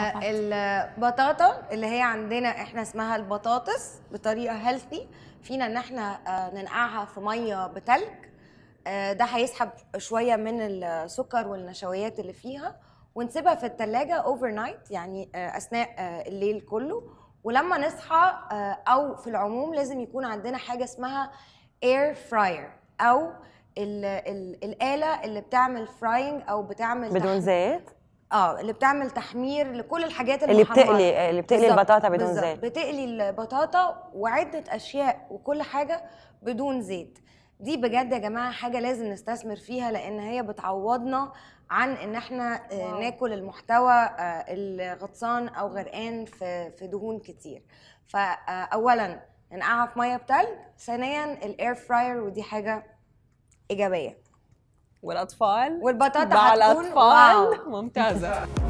آه، البطاطا اللي هي عندنا احنا اسمها البطاطس بطريقه هيلثي فينا ان احنا آه، ننقعها في ميه بتلج آه، ده هيسحب شويه من السكر والنشويات اللي فيها ونسيبها في الثلاجه اوفر نايت يعني اثناء الليل كله ولما نصحى او في العموم لازم يكون عندنا حاجه اسمها اير فراير او الاله اللي بتعمل فراينج او بتعمل بدون زيت اه اللي بتعمل تحمير لكل الحاجات اللي, آه، اللي بتقلي اللي بتقلي البطاطا بدون زيت بتقلي البطاطا وعده اشياء وكل حاجه بدون زيت دي بجد يا جماعه حاجه لازم نستثمر فيها لان هي بتعوضنا عن ان احنا آه، واو. ناكل المحتوى آه، الغطسان او غرقان في في دهون كتير فاولا نقعها في ميه بتلج ثانيا الاير فراير ودي حاجه ايجابيه والاطفال والبطاطا حتكون الاطفال ممتازه